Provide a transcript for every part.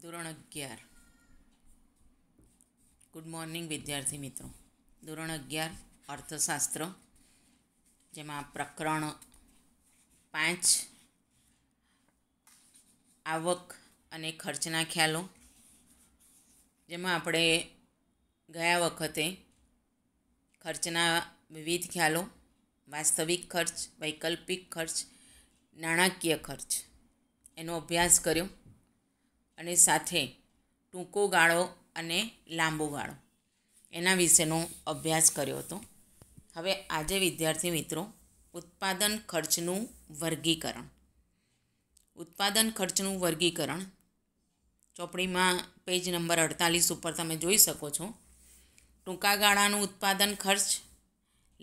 ધોરણ અગિયાર good morning વિદ્યાર્થી મિત્રો ધોરણ અગિયાર અર્થશાસ્ત્ર જેમાં પ્રકરણ પાંચ આવક અને ખર્ચના ખ્યાલો જેમાં આપણે ગયા વખતે ખર્ચના વિવિધ ખ્યાલો વાસ્તવિક ખર્ચ વૈકલ્પિક ખર્ચ નાણાકીય ખર્ચ એનો અભ્યાસ કર્યો અને સાથે ટૂંકો ગાળો અને લાંબો ગાળો એના વિશેનો અભ્યાસ કર્યો હતો હવે આજે વિદ્યાર્થી મિત્રો ઉત્પાદન ખર્ચનું વર્ગીકરણ ઉત્પાદન ખર્ચનું વર્ગીકરણ ચોપડીમાં પેજ નંબર અડતાલીસ ઉપર તમે જોઈ શકો છો ટૂંકા ગાળાનું ઉત્પાદન ખર્ચ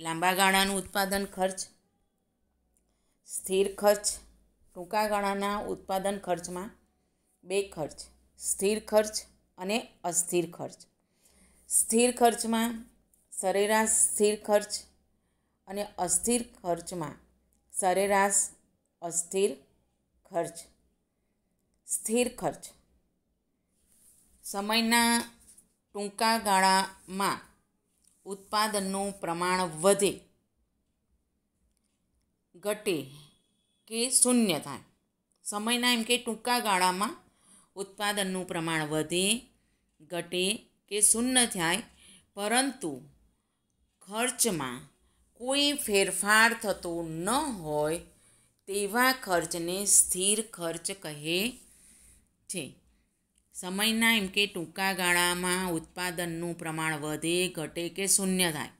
લાંબા ગાળાનું ઉત્પાદન ખર્ચ સ્થિર ખર્ચ ટૂંકા ગાળાના ઉત્પાદન ખર્ચમાં બે ખર્ચ સ્થિર ખર્ચ અને અસ્થિર ખર્ચ સ્થિર ખર્ચમાં સરેરાશ સ્થિર ખર્ચ અને અસ્થિર ખર્ચમાં સરેરાશ અસ્થિર ખર્ચ સ્થિર ખર્ચ સમયના ટૂંકા ગાળામાં ઉત્પાદનનું પ્રમાણ વધે ઘટે કે શૂન્ય થાય સમયના એમ કે ટૂંકા ગાળામાં ઉત્પાદનનું પ્રમાણ વધે ઘટે કે શૂન્ય થાય પરંતુ ખર્ચમાં કોઈ ફેરફાર થતો ન હોય તેવા ખર્ચને સ્થિર ખર્ચ કહે છે સમયના એમ કે ટૂંકા ગાળામાં ઉત્પાદનનું પ્રમાણ વધે ઘટે કે શૂન્ય થાય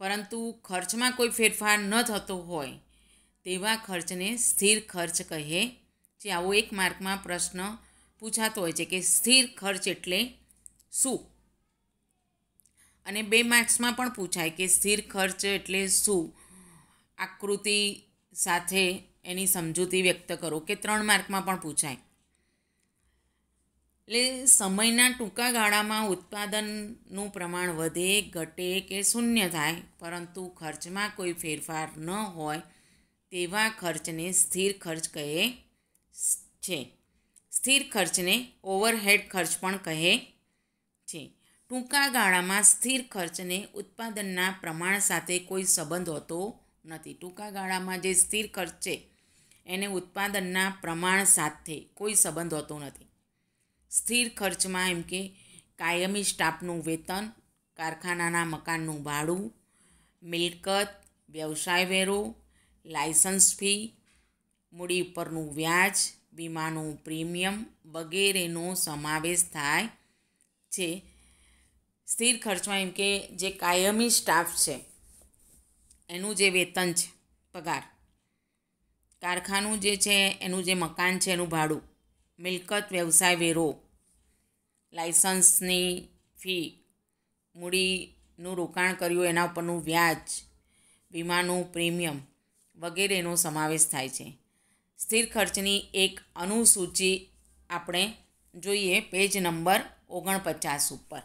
પરંતુ ખર્ચમાં કોઈ ફેરફાર ન થતો હોય તેવા ખર્ચને સ્થિર ખર્ચ કહે છે આવો એક માર્કમાં પ્રશ્ન પૂછાતો હોય છે કે સ્થિર ખર્ચ એટલે શું અને બે માર્ક્સમાં પણ પૂછાય કે સ્થિર ખર્ચ એટલે શું આકૃતિ સાથે એની સમજૂતી વ્યક્ત કરો કે ત્રણ માર્કમાં પણ પૂછાય એટલે સમયના ટૂંકા ગાળામાં ઉત્પાદનનું પ્રમાણ વધે ઘટે કે શૂન્ય થાય પરંતુ ખર્ચમાં કોઈ ફેરફાર ન હોય તેવા ખર્ચને સ્થિર ખર્ચ કહે છે સ્થિર ખર્ચને ઓવરહેડ ખર્ચ પણ કહે છે ટૂંકા ગાળામાં સ્થિર ખર્ચને ઉત્પાદનના પ્રમાણ સાથે કોઈ સંબંધ હોતો નથી ટૂંકા ગાળામાં જે સ્થિર ખર્ચ છે એને ઉત્પાદનના પ્રમાણ સાથે કોઈ સંબંધ હોતો નથી સ્થિર ખર્ચમાં એમ કે કાયમી સ્ટાફનું વેતન કારખાનાના મકાનનું ભાડું મિલકત વ્યવસાય વેરો લાયસન્સ ફી મૂડી ઉપરનું વ્યાજ વીમાનું પ્રીમિયમ વગેરેનો સમાવેશ થાય છે સ્થિર ખર્ચમાં એમ કે જે કાયમી સ્ટાફ છે એનું જે વેતન છે પગાર કારખાનું જે છે એનું જે મકાન છે એનું ભાડું મિલકત વ્યવસાય વેરો લાઇસન્સની ફી મૂડીનું રોકાણ કર્યું એના ઉપરનું વ્યાજ વીમાનું પ્રીમિયમ વગેરેનો સમાવેશ થાય છે સ્થિર ખર્ચની એક અનુસૂચિ આપણે જોઈએ પેજ નંબર ઓગણપચાસ ઉપર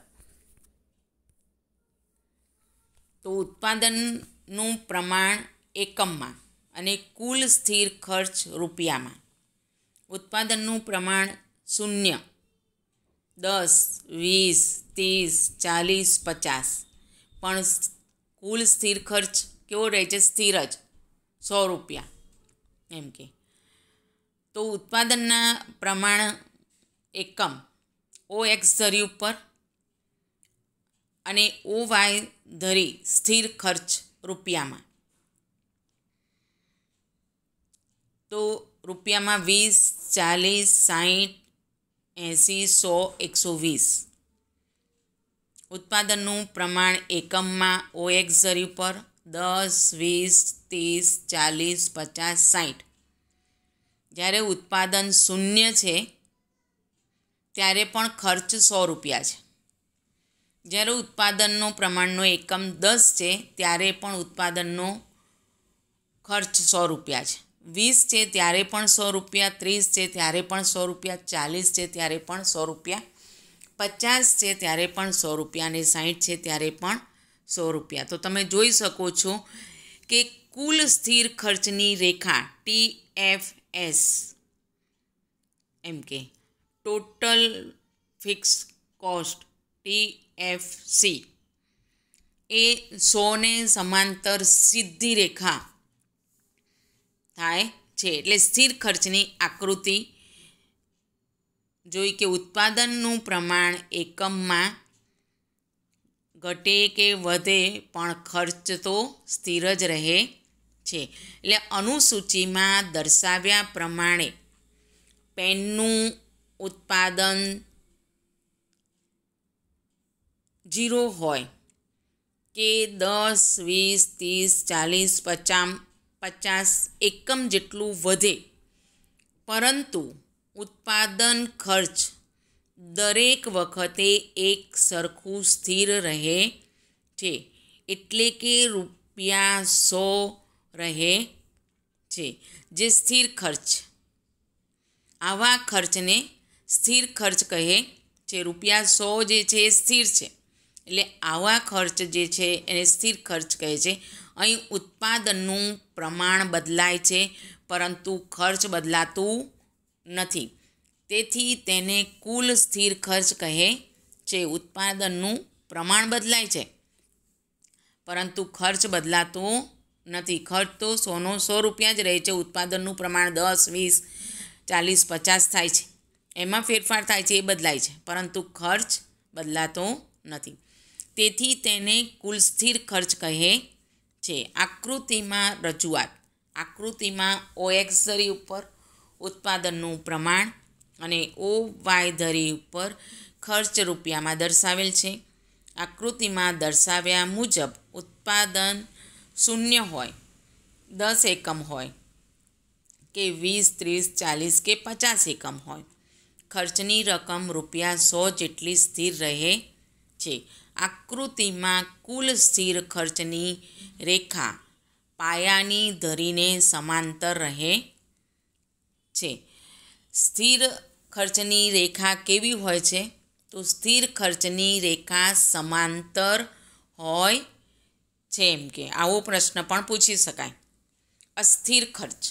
તો ઉત્પાદનનું પ્રમાણ એકમમાં અને કુલ સ્થિર ખર્ચ રૂપિયામાં ઉત્પાદનનું પ્રમાણ શૂન્ય દસ વીસ ત્રીસ ચાલીસ પચાસ પણ કુલ સ્થિર ખર્ચ કેવો રહે છે સ્થિર જ સો રૂપિયા એમ કે તો ઉત્પાદનના પ્રમાણ એકમ ઓ એક્સ ધરી ઉપર અને ઓ વાય ધરી સ્થિર ખર્ચ રૂપિયામાં તો રૂપિયામાં વીસ ચાલીસ સાહીઠ એંસી સો એકસો વીસ ઉત્પાદનનું પ્રમાણ એકમમાં ઓ એક્સ ઝરી ઉપર દસ વીસ ત્રીસ ચાલીસ પચાસ સાઠ જ્યારે ઉત્પાદન શૂન્ય છે ત્યારે પણ ખર્ચ સો રૂપિયા છે જ્યારે ઉત્પાદનનો પ્રમાણનો એકમ દસ છે ત્યારે પણ ઉત્પાદનનો ખર્ચ સો રૂપિયા છે વીસ છે ત્યારે પણ સો રૂપિયા ત્રીસ છે ત્યારે પણ સો રૂપિયા ચાલીસ છે ત્યારે પણ સો રૂપિયા પચાસ છે ત્યારે પણ સો રૂપિયા અને સાહીઠ છે ત્યારે પણ સો રૂપિયા તો તમે જોઈ શકો છો કે કુલ સ્થિર ખર્ચની રેખા ટી એફ એસ એમ કે total fix cost T F C એ સોને સમાંતર સીધી રેખા થાય છે એટલે સ્થિર ખર્ચની આકૃતિ જોઈ કે ઉત્પાદનનું પ્રમાણ એકમમાં ઘટે કે વધે પણ ખર્ચ તો સ્થિર જ રહે છે એટલે અનુસૂચિમાં દર્શાવ્યા પ્રમાણે પેનનું ઉત્પાદન જીરો હોય કે દસ વીસ ત્રીસ ચાલીસ પચાસ પચાસ એકમ જેટલું વધે પરંતુ ઉત્પાદન ખર્ચ દરેક વખતે એક સરખું સ્થિર રહે છે એટલે કે રૂપિયા સો રહે છે જે સ્થિર ખર્ચ આવા ખર્ચને સ્થિર ખર્ચ કહે છે રૂપિયા સો જે છે એ સ્થિર છે એટલે આવા ખર્ચ જે છે એને સ્થિર ખર્ચ કહે છે અહીં ઉત્પાદનનું પ્રમાણ બદલાય છે પરંતુ ખર્ચ બદલાતું નથી તેથી તેને કુલ સ્થિર ખર્ચ કહે છે ઉત્પાદનનું પ્રમાણ બદલાય છે પરંતુ ખર્ચ બદલાતો નથી ખર્ચ તો સોનો સો રૂપિયા જ રહે છે ઉત્પાદનનું પ્રમાણ દસ વીસ ચાલીસ પચાસ થાય છે એમાં ફેરફાર થાય છે એ બદલાય છે પરંતુ ખર્ચ બદલાતો નથી તેથી તેને કુલ સ્થિર ખર્ચ કહે છે આકૃતિમાં રજૂઆત આકૃતિમાં ઓએક્સ ધરી ઉપર ઉત્પાદનનું પ્રમાણ અને ઓ વાય ધરી ઉપર ખર્ચ રૂપિયામાં દર્શાવેલ છે આકૃતિમાં દર્શાવ્યા મુજબ ઉત્પાદન શૂન્ય હોય દસ એકમ હોય કે વીસ ત્રીસ ચાલીસ કે પચાસ એકમ હોય ખર્ચની રકમ રૂપિયા સો જેટલી સ્થિર રહે છે આકૃતિમાં કુલ સ્થિર ખર્ચની રેખા પાયાની ધરીને સમાંતર રહે છે સ્થિર ખર્ચની રેખા કેવી હોય છે તો સ્થિર ખર્ચની રેખા સમાંતર હોય છે એમ કે આવો પ્રશ્ન પણ પૂછી શકાય અસ્થિર ખર્ચ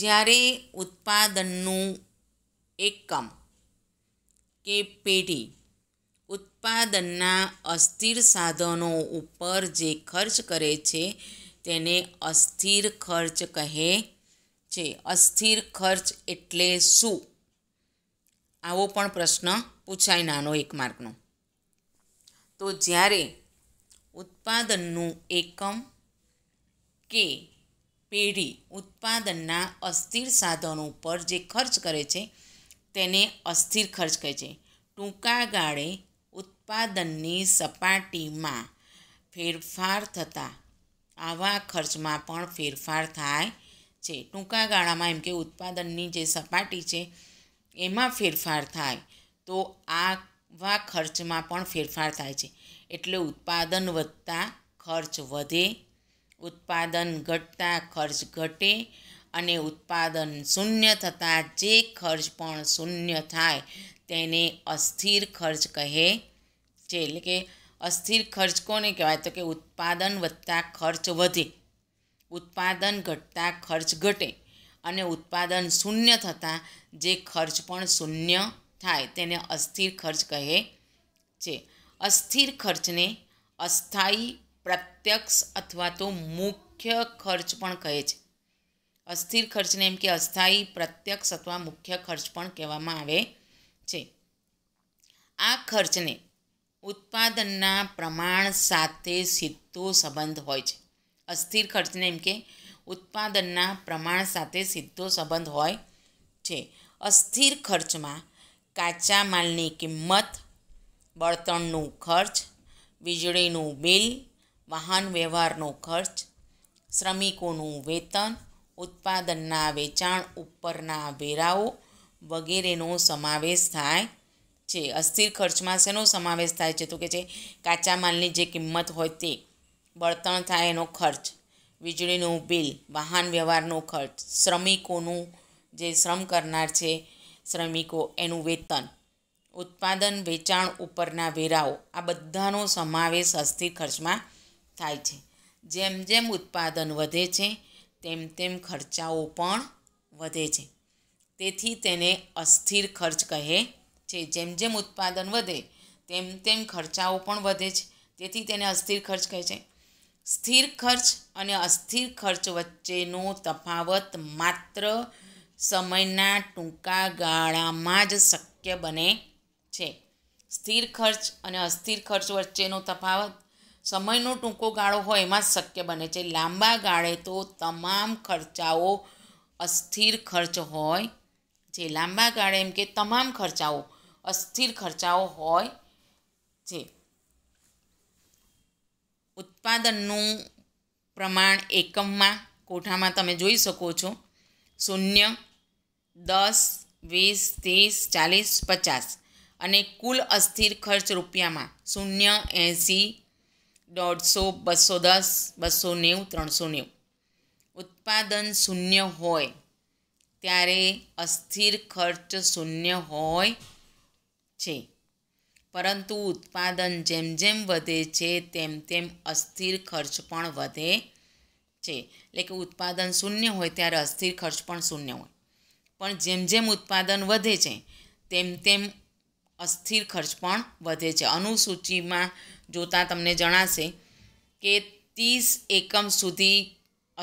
જ્યારે ઉત્પાદનનું એકમ કે પેઢી ઉત્પાદનના અસ્થિર સાધનો ઉપર જે ખર્ચ કરે છે તેને અસ્થિર ખર્ચ કહે છે અસ્થિર ખર્ચ એટલે શું આવો પણ પ્રશ્ન પૂછાય નાનો એક માર્કનો તો જ્યારે ઉત્પાદનનું એકમ કે પેઢી ઉત્પાદનના અસ્થિર સાધનો પર જે ખર્ચ કરે છે તેને અસ્થિર ખર્ચ કહે છે ટૂંકા ગાળે ઉત્પાદનની સપાટીમાં ફેરફાર થતાં આવા ખર્ચમાં પણ ફેરફાર થાય છે ટૂંકા ગાળામાં એમ કે ઉત્પાદનની જે સપાટી છે એમાં ફેરફાર થાય તો આ વા ખર્ચમાં પણ ફેરફાર થાય છે એટલે ઉત્પાદન વધતા ખર્ચ વધે ઉત્પાદન ઘટતા ખર્ચ ઘટે અને ઉત્પાદન શૂન્ય થતાં જે ખર્ચ પણ શૂન્ય થાય તેને અસ્થિર ખર્ચ કહે છે એટલે કે અસ્થિર ખર્ચ કોને કહેવાય તો કે ઉત્પાદન વધતા ખર્ચ વધે ઉત્પાદન ઘટતા ખર્ચ ઘટે અને ઉત્પાદન શૂન્ય થતાં જે ખર્ચ પણ શૂન્ય થાય તેને અસ્થિર ખર્ચ કહે છે અસ્થિર ખર્ચને અસ્થાયી પ્રત્યક્ષ અથવા તો મુખ્ય ખર્ચ પણ કહે છે અસ્થિર ખર્ચને એમ કે અસ્થાયી પ્રત્યક્ષ અથવા મુખ્ય ખર્ચ પણ કહેવામાં આવે છે આ ખર્ચને ઉત્પાદનના પ્રમાણ સાથે સીધો સંબંધ હોય છે અસ્થિર ખર્ચને એમ કે ઉત્પાદનના પ્રમાણ સાથે સીધો સંબંધ હોય છે અસ્થિર ખર્ચમાં કાચા માલની કિંમત બળતણનું ખર્ચ વીજળીનું બિલ વાહન વ્યવહારનો ખર્ચ શ્રમિકોનું વેતન ઉત્પાદનના વેચાણ ઉપરના વેરાઓ વગેરેનો સમાવેશ થાય છે અસ્થિર ખર્ચમાં શેનો સમાવેશ થાય છે તો કે છે કાચા માલની જે કિંમત હોય તે બળતણ થાય એનો ખર્ચ વીજળીનું બિલ વાહન વ્યવહારનો ખર્ચ શ્રમિકોનું જે શ્રમ કરનાર છે શ્રમિકો એનું વેતન ઉત્પાદન વેચાણ ઉપરના વેરાઓ આ બધાનો સમાવેશ અસ્થિર ખર્ચમાં થાય છે જેમ જેમ ઉત્પાદન વધે છે તેમ તેમ ખર્ચાઓ પણ વધે છે તેથી તેને અસ્થિર ખર્ચ કહે છે જેમ જેમ ઉત્પાદન વધે તેમ તેમ ખર્ચાઓ પણ વધે છે તેથી તેને અસ્થિર ખર્ચ કહે છે સ્થિર ખર્ચ અને અસ્થિર ખર્ચ વચ્ચેનો તફાવત માત્ર સમયના ટૂંકા ગાળામાં જ શક્ય બને છે સ્થિર ખર્ચ અને અસ્થિર ખર્ચ વચ્ચેનો તફાવત સમયનો ટૂંકો ગાળો હોય એમાં જ શક્ય બને છે લાંબા ગાળે તો તમામ ખર્ચાઓ અસ્થિર ખર્ચ હોય છે લાંબા ગાળે એમ કે તમામ ખર્ચાઓ અસ્થિર ખર્ચાઓ હોય છે ઉત્પાદનનું પ્રમાણ એકમમાં કોઠામાં તમે જોઈ શકો છો શૂન્ય દસ વીસ ત્રીસ ચાલીસ પચાસ અને કુલ અસ્થિર ખર્ચ રૂપિયામાં શૂન્ય એંસી દોઢસો બસો દસ બસો નેવું ત્રણસો નેવું ઉત્પાદન શૂન્ય હોય ત્યારે અસ્થિર ખર્ચ શૂન્ય હોય છે પરંતુ ઉત્પાદન જેમ જેમ વધે છે તેમ તેમ અસ્થિર ખર્ચ પણ વધે છે એટલે કે ઉત્પાદન શૂન્ય હોય ત્યારે અસ્થિર ખર્ચ પણ શૂન્ય હોય પણ જેમ જેમ ઉત્પાદન વધે છે તેમ તેમ અસ્થિર ખર્ચ પણ વધે છે અનુસૂચિમાં જોતાં તમને જણાશે કે ત્રીસ એકમ સુધી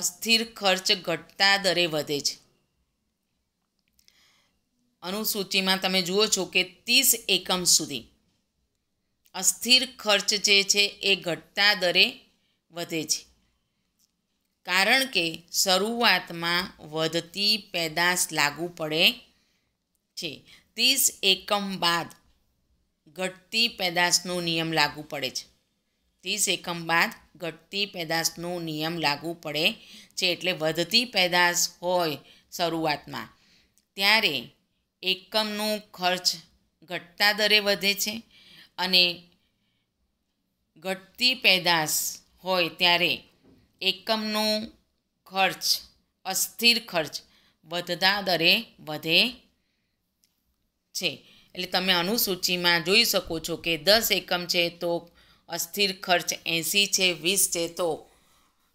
અસ્થિર ખર્ચ ઘટતા દરે વધે છે અનુસૂચિમાં તમે જુઓ છો કે ત્રીસ એકમ સુધી અસ્થિર ખર્ચ જે છે એ ઘટતા દરે વધે છે કારણ કે શરૂઆતમાં વધતી પેદાશ લાગુ પડે છે ત્રીસ એકમ બાદ ઘટતી પેદાશનો નિયમ લાગુ પડે છે ત્રીસ એકમ બાદ ઘટતી પેદાશનો નિયમ લાગુ પડે છે એટલે વધતી પેદાશ હોય શરૂઆતમાં ત્યારે એકમનો ખર્ચ ઘટતા દરે વધે છે અને ઘટતી પેદાશ હોય ત્યારે એકમનો ખર્ચ અસ્થિર ખર્ચ વધતા દરે વધે છે એટલે તમે અનુસૂચિમાં જોઈ શકો છો કે દસ એકમ છે તો અસ્થિર ખર્ચ એંસી છે વીસ છે તો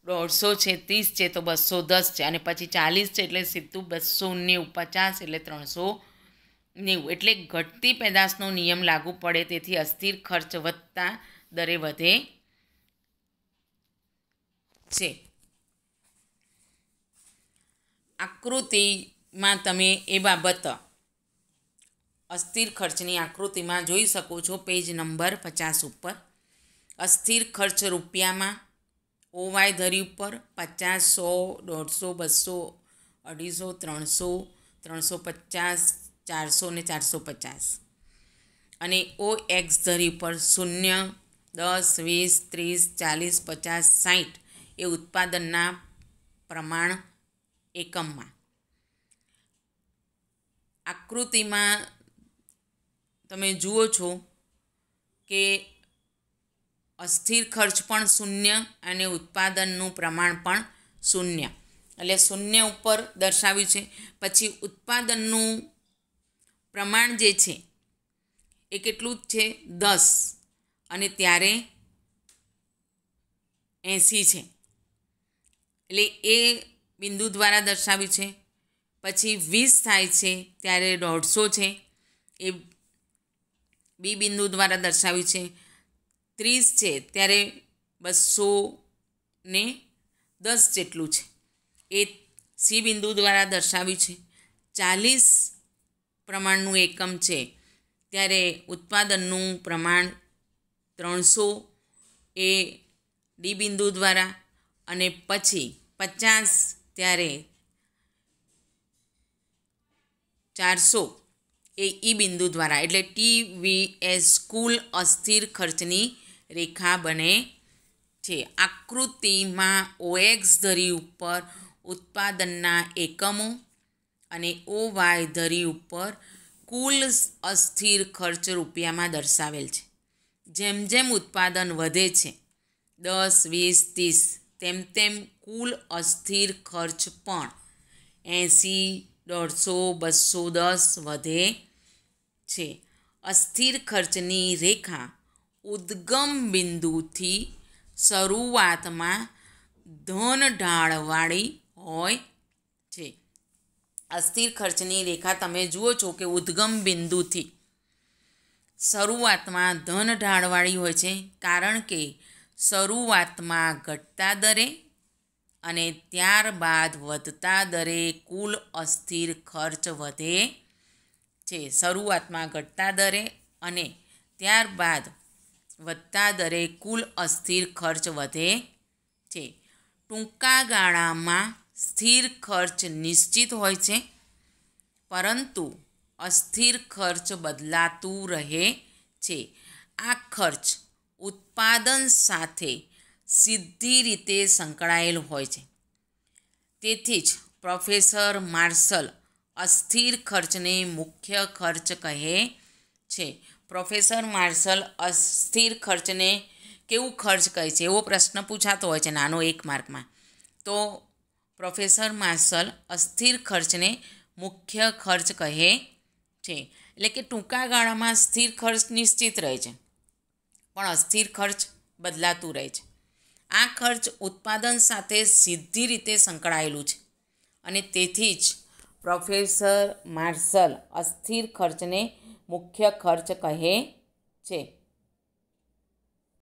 દોઢસો છે ત્રીસ છે તો બસો દસ છે અને પછી ચાલીસ છે એટલે સીધું બસો નેવું પચાસ એટલે ત્રણસો નેવું એટલે ઘટતી પેદાશનો નિયમ લાગુ પડે તેથી અસ્થિર ખર્ચ વધતા દરે વધે છે આકૃતિમાં તમે એ બાબત અસ્થિર ખર્ચની આકૃતિમાં જોઈ શકો છો પેજ નંબર પચાસ ઉપર અસ્થિર ખર્ચ રૂપિયામાં ઓવાય ધરી ઉપર પચાસ સો દોઢસો બસો અઢીસો ત્રણસો ત્રણસો પચાસ ચારસો ને ચારસો પચાસ અને ઓ એક્સ ધરી ઉપર શૂન્ય દસ વીસ ત્રીસ ચાલીસ પચાસ સાઠ એ ઉત્પાદનના પ્રમાણ એકમમાં આકૃતિમાં તમે જુઓ છો કે અસ્થિર ખર્ચ પણ શૂન્ય અને ઉત્પાદનનું પ્રમાણ પણ શૂન્ય એટલે શૂન્ય ઉપર દર્શાવ્યું છે પછી ઉત્પાદનનું પ્રમાણ જે છે એ કેટલું જ છે દસ અને ત્યારે એંસી છે એટલે એ બિંદુ દ્વારા દર્શાવ્યું છે પછી વીસ થાય છે ત્યારે દોઢસો છે એ બી બિંદુ દ્વારા દર્શાવ્યું છે ત્રીસ છે ત્યારે બસો ને દસ જેટલું છે એ સી બિંદુ દ્વારા દર્શાવ્યું છે ચાલીસ પ્રમાણનું એકમ છે ત્યારે ઉત્પાદનનું પ્રમાણ ત્રણસો એ ડી બિંદુ દ્વારા અને પછી પચાસ ત્યારે ચારસો એ ઈ બિંદુ દ્વારા એટલે ટી વી એસ કુલ અસ્થિર ખર્ચની રેખા બને છે આકૃતિમાં ઓએક્સ ધરી ઉપર ઉત્પાદનના એકમો અને ઓ વાય ધરી ઉપર કુલ અસ્થિર ખર્ચ રૂપિયામાં દર્શાવેલ છે જેમ જેમ ઉત્પાદન વધે છે દસ વીસ ત્રીસ તેમ તેમ કુલ અસ્થિર ખર્ચ પણ એંસી દોઢસો બસો દસ વધે છે અસ્થિર ખર્ચની રેખા ઉદ્ગમ બિંદુથી શરૂઆતમાં ધન ઢાળવાળી હોય છે અસ્થિર ખર્ચની રેખા તમે જુઓ છો કે ઉદ્ગમ બિંદુથી શરૂઆતમાં ધન ઢાળવાળી હોય છે કારણ કે શરૂઆતમાં ઘટતા દરે અને ત્યારબાદ વધતા દરે કુલ અસ્થિર ખર્ચ વધે છે શરૂઆતમાં ઘટતા દરે અને ત્યારબાદ વધતા દરે કુલ અસ્થિર ખર્ચ વધે છે ટૂંકા ગાળામાં સ્થિર ખર્ચ નિશ્ચિત હોય છે પરંતુ અસ્થિર ખર્ચ બદલાતું રહે છે આ ખર્ચ ઉત્પાદન સાથે સીધી રીતે સંકળાયેલ હોય છે તેથી જ પ્રોફેસર માર્શલ અસ્થિર ખર્ચને મુખ્ય ખર્ચ કહે છે પ્રોફેસર માર્શલ અસ્થિર ખર્ચને કેવું ખર્ચ કહે છે એવો પ્રશ્ન પૂછાતો હોય છે નાનો એક માર્કમાં તો પ્રોફેસર માર્શલ અસ્થિર ખર્ચને મુખ્ય ખર્ચ કહે છે એટલે કે ટૂંકા ગાળામાં સ્થિર ખર્ચ નિશ્ચિત રહે છે પણ અસ્થિર ખર્ચ બદલાતું રહે છે આ ખર્ચ ઉત્પાદન સાથે સીધી રીતે સંકળાયેલું છે અને તેથી જ પ્રોફેસર માર્શલ અસ્થિર ખર્ચને મુખ્ય ખર્ચ કહે છે